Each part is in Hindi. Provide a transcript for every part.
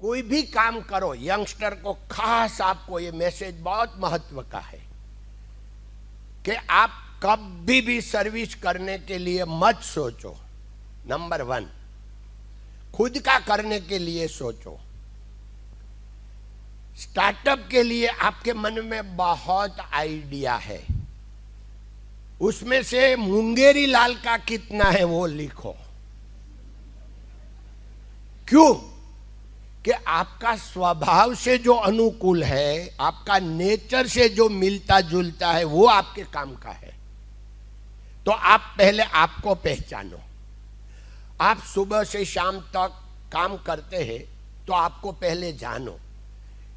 कोई भी काम करो यंगस्टर को खास आपको ये मैसेज बहुत महत्व का है कि आप कभी भी सर्विस करने के लिए मत सोचो नंबर वन खुद का करने के लिए सोचो स्टार्टअप के लिए आपके मन में बहुत आइडिया है उसमें से मुंगेरी लाल का कितना है वो लिखो क्यों कि आपका स्वभाव से जो अनुकूल है आपका नेचर से जो मिलता जुलता है वो आपके काम का है तो आप पहले आपको पहचानो आप सुबह से शाम तक काम करते हैं तो आपको पहले जानो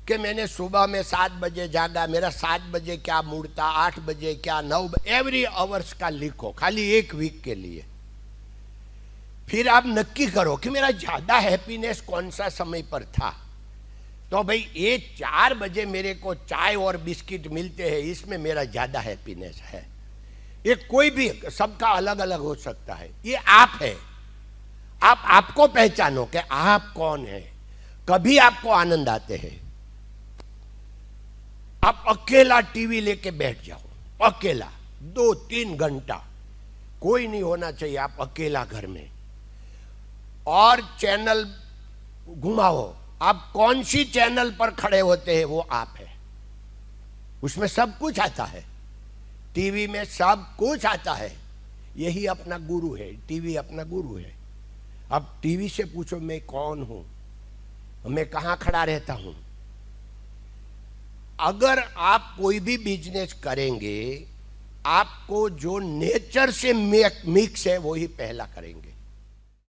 कि मैंने सुबह में सात बजे जागा मेरा सात बजे क्या मुड़ता आठ बजे क्या नौ एवरी आवर्स का लिखो खाली एक वीक के लिए फिर आप नक्की करो कि मेरा ज़्यादा हैप्पीनेस कौन सा समय पर था तो भाई ये चार बजे मेरे को चाय और बिस्किट मिलते हैं इसमें मेरा ज़्यादा हैप्पीनेस है ये कोई भी सबका अलग अलग हो सकता है ये आप है आप आपको पहचानो कि आप कौन है कभी आपको आनंद आते हैं आप अकेला टीवी लेके बैठ जाओ अकेला दो तीन घंटा कोई नहीं होना चाहिए आप अकेला घर में और चैनल घुमाओ आप कौन सी चैनल पर खड़े होते हैं वो आप है उसमें सब कुछ आता है टीवी में सब कुछ आता है यही अपना गुरु है टीवी अपना गुरु है अब टीवी से पूछो मैं कौन हूं मैं कहा खड़ा रहता हूं अगर आप कोई भी बिजनेस करेंगे आपको जो नेचर से मिक्स है वही पहला करेंगे